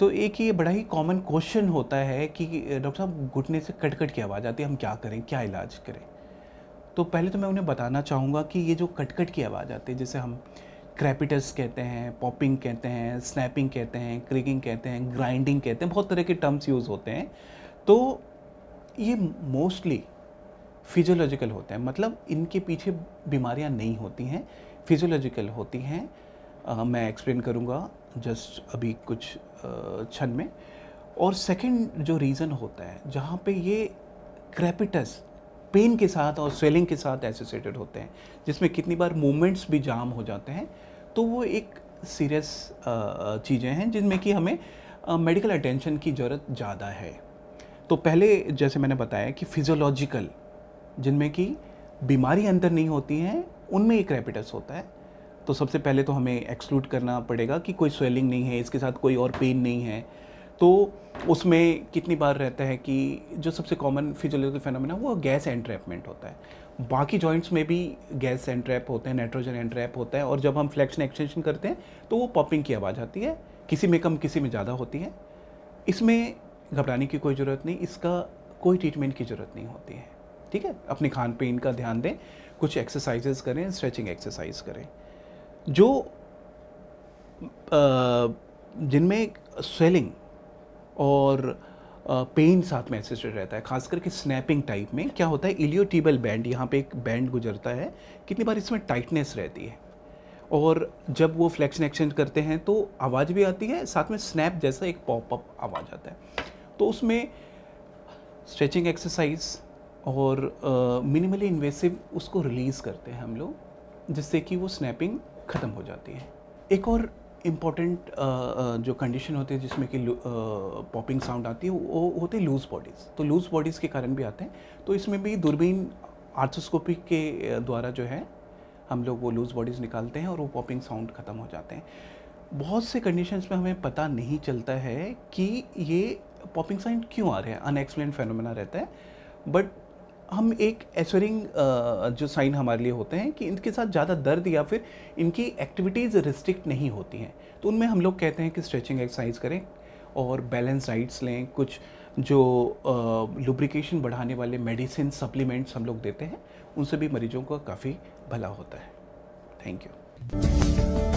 तो एक ये बड़ा ही कॉमन क्वेश्चन होता है कि डॉक्टर साहब घुटने से कटकट की आवाज़ आती है हम क्या करें क्या इलाज करें तो पहले तो मैं उन्हें बताना चाहूँगा कि ये जो कटकट की आवाज़ आती है जैसे हम क्रैपिटस कहते हैं पॉपिंग कहते हैं स्नैपिंग कहते हैं क्रिकिंग कहते हैं ग्राइंडिंग कहते हैं बहुत तरह के टर्म्स यूज़ होते हैं तो ये मोस्टली फिजियोलॉजिकल होते हैं मतलब इनके पीछे बीमारियां नहीं होती हैं फिजियोलॉजिकल होती हैं आ, मैं एक्सप्लेन करूँगा जस्ट अभी कुछ क्षण में और सेकंड जो रीज़न होता है जहाँ पे ये क्रेपिटस पेन के साथ और स्वेलिंग के साथ एसोसिएटेड होते हैं जिसमें कितनी बार मूवमेंट्स भी जाम हो जाते हैं तो वो एक सीरियस चीज़ें हैं जिनमें कि हमें मेडिकल अटेंशन की ज़रूरत ज़्यादा है तो पहले जैसे मैंने बताया कि फिजियोलॉजिकल जिनमें कि बीमारी अंदर नहीं होती हैं उनमें एक रेपिटस होता है तो सबसे पहले तो हमें एक्सक्लूड करना पड़ेगा कि कोई स्वेलिंग नहीं है इसके साथ कोई और पेन नहीं है तो उसमें कितनी बार रहता है कि जो सबसे कॉमन फिजियोलॉजिकल फेनोमेना वो गैस एंट्रैपमेंट होता है बाकी जॉइंट्स में भी गैस एंट्रैप होते हैं नाइट्रोजन एंट्रैप होता है और जब हम फ्लैक्शन एक्सटेंशन करते हैं तो वो पॉपिंग की आवाज़ आती है किसी में कम किसी में ज़्यादा होती है इसमें घबराने की कोई ज़रूरत नहीं इसका कोई ट्रीटमेंट की ज़रूरत नहीं होती है ठीक है अपने खान पीन का ध्यान दें कुछ एक्सरसाइजेज़ करें स्ट्रेचिंग एक्सरसाइज करें जो जिनमें स्वेलिंग और पेन साथ में एसेस्टेड रहता है खास करके स्नैपिंग टाइप में क्या होता है इलियोटिबल बैंड यहाँ पे एक बैंड गुजरता है कितनी बार इसमें टाइटनेस रहती है और जब वो फ्लेक्शन एक्सचेंज करते हैं तो आवाज़ भी आती है साथ में स्नैप जैसा एक पॉप अप आवाज़ आता है तो उसमें स्ट्रेचिंग एक्सरसाइज और मिनिमली uh, इन्वेसिव उसको रिलीज़ करते हैं हम लोग जिससे कि वो स्नैपिंग ख़त्म हो जाती है एक और इम्पॉर्टेंट जो कंडीशन होती है जिसमें कि पॉपिंग साउंड आती है वो होते हैं लूज़ बॉडीज़ तो लूज़ बॉडीज़ के कारण भी आते हैं तो इसमें भी दूरबीन आर्थोस्कोपिक के द्वारा जो है हम लोग वो लूज़ बॉडीज़ निकालते हैं और वो पॉपिंग साउंड ख़त्म हो जाते हैं बहुत से कंडीशंस में हमें पता नहीं चलता है कि ये पॉपिंग साउंड क्यों आ रहे हैं अनएक्सप्लेन फेनोमेना रहता है बट हम एक एश्योरिंग जो साइन हमारे लिए होते हैं कि इनके साथ ज़्यादा दर्द या फिर इनकी एक्टिविटीज़ रिस्ट्रिक्ट नहीं होती हैं तो उनमें हम लोग कहते हैं कि स्ट्रेचिंग एक्सरसाइज करें और बैलेंस डाइट्स लें कुछ जो लुब्रिकेशन बढ़ाने वाले मेडिसिन सप्लीमेंट्स हम लोग देते हैं उनसे भी मरीजों का काफ़ी भला होता है थैंक यू